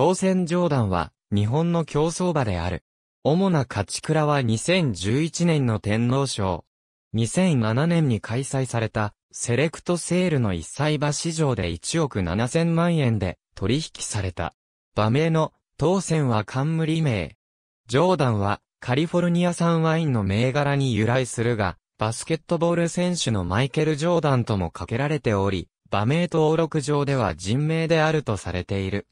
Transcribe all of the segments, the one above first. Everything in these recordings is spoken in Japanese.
当選上段は、日本の競争馬である。主な勝ち倉は2011年の天皇賞。2007年に開催された、セレクトセールの一歳馬市場で1億7000万円で取引された。馬名の、当選は冠名。上段は、カリフォルニア産ワインの銘柄に由来するが、バスケットボール選手のマイケル・ジョーダンともかけられており、馬名登録上では人名であるとされている。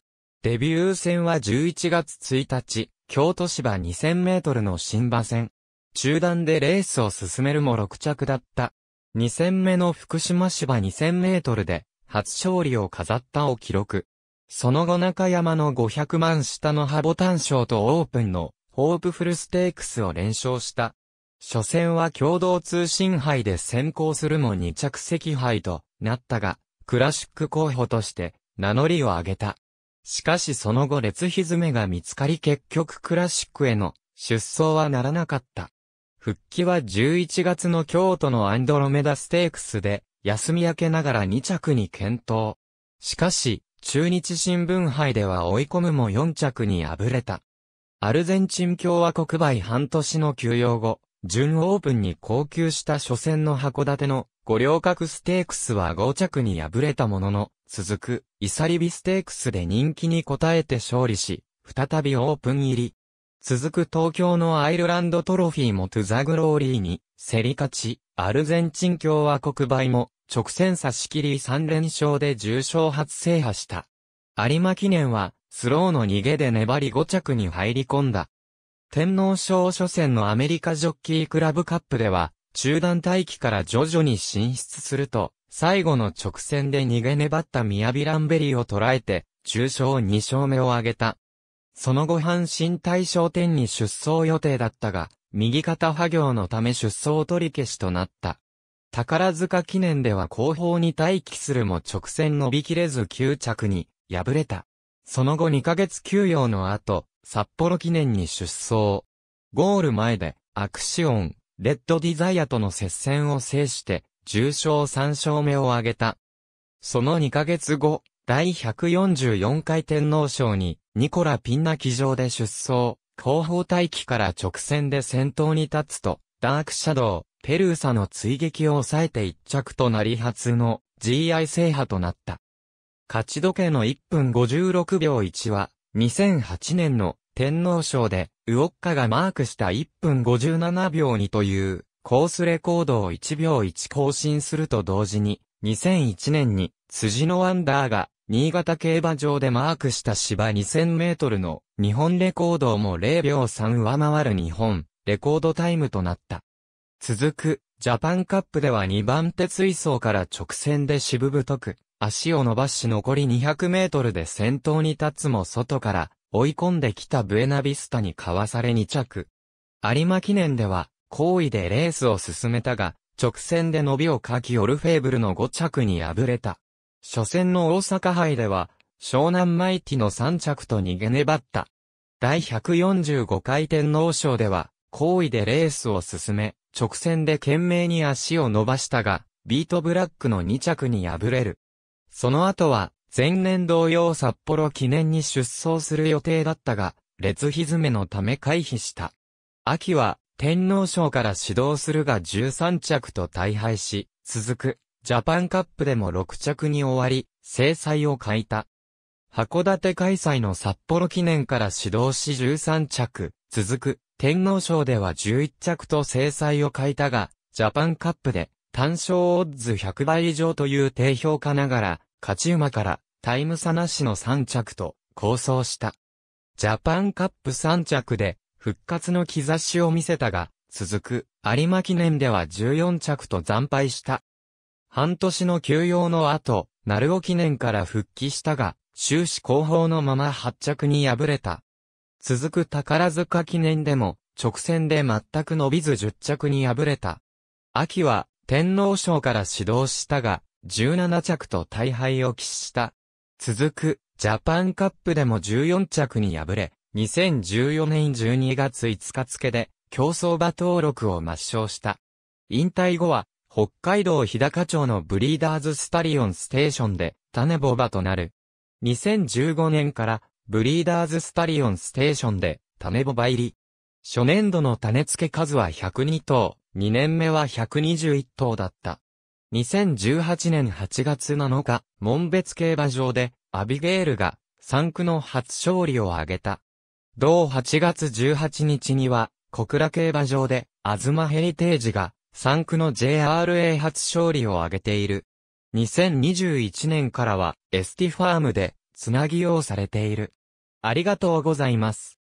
デビュー戦は11月1日、京都芝2000メートルの新馬戦。中段でレースを進めるも6着だった。2戦目の福島芝2000メートルで、初勝利を飾ったを記録。その後中山の500万下のハボ単賞とオープンのホープフルステークスを連勝した。初戦は共同通信杯で先行するも2着席杯となったが、クラシック候補として名乗りを上げた。しかしその後列蹄が見つかり結局クラシックへの出走はならなかった。復帰は11月の京都のアンドロメダステークスで休み明けながら2着に検討。しかし、中日新聞杯では追い込むも4着に敗れた。アルゼンチン共和国杯半年の休養後、準オープンに高級した初戦の函館の五稜郭ステークスは5着に敗れたものの、続く、イサリビステークスで人気に応えて勝利し、再びオープン入り。続く東京のアイルランドトロフィーもトゥザグローリーに、競り勝ち、アルゼンチン共和国倍も、直線差し切り3連勝で重賞初制覇した。有馬記念は、スローの逃げで粘り5着に入り込んだ。天皇賞初戦のアメリカジョッキークラブカップでは、中断待機から徐々に進出すると、最後の直線で逃げ粘ったミヤビランベリーを捉えて、重賞2勝目を挙げた。その後阪神大賞典に出走予定だったが、右肩破行のため出走取り消しとなった。宝塚記念では後方に待機するも直線伸びきれず9着に敗れた。その後2ヶ月休養の後、札幌記念に出走。ゴール前でアクシオン、レッドディザイアとの接戦を制して重賞3勝目を挙げた。その2ヶ月後、第144回天皇賞に、ニコラ・ピンナ騎乗で出走、後方待機から直線で先頭に立つと、ダークシャドウ、ペルーサの追撃を抑えて一着となり初の GI 制覇となった。勝ち時計の1分56秒1は、2008年の天皇賞で、ウオッカがマークした1分57秒2という、コースレコードを1秒1更新すると同時に、2001年に、辻のワンダーが、新潟競馬場でマークした芝2000メートルの日本レコードをも0秒3上回る日本レコードタイムとなった。続く、ジャパンカップでは2番手追走から直線で渋太く、足を伸ばし残り200メートルで先頭に立つも外から追い込んできたブエナビスタにかわされ2着。有馬記念では、好意でレースを進めたが、直線で伸びをかきオルフェーブルの5着に敗れた。初戦の大阪杯では、湘南マイティの3着と逃げ粘った。第145回天皇賞では、好意でレースを進め、直線で懸命に足を伸ばしたが、ビートブラックの2着に敗れる。その後は、前年同様札幌記念に出走する予定だったが、列歪めのため回避した。秋は、天皇賞から指導するが13着と大敗し、続く、ジャパンカップでも6着に終わり、制裁を欠いた。函館開催の札幌記念から指導し13着、続く、天皇賞では11着と制裁を欠いたが、ジャパンカップで、単勝オッズ100倍以上という低評価ながら、勝ち馬から、タイム差なしの3着と、構想した。ジャパンカップ3着で、復活の兆しを見せたが、続く有馬記念では14着と惨敗した。半年の休養の後、鳴尾記念から復帰したが、終始後方のまま発着に敗れた。続く宝塚記念でも、直線で全く伸びず10着に敗れた。秋は、天皇賞から指導したが、17着と大敗を喫した。続く、ジャパンカップでも14着に敗れ、2014年12月5日付で競走馬登録を抹消した。引退後は、北海道日高町のブリーダーズスタリオンステーションで、種ボバとなる。2015年から、ブリーダーズスタリオンステーションで、種ボバ入り。初年度の種付け数は102頭、2年目は121頭だった。2018年8月7日、門別競馬場で、アビゲールが、3区の初勝利を挙げた。同8月18日には、小倉競馬場で、アズマヘリテージが、3区の JRA 初勝利を挙げている。2021年からは、エスティファームで、つなぎ用されている。ありがとうございます。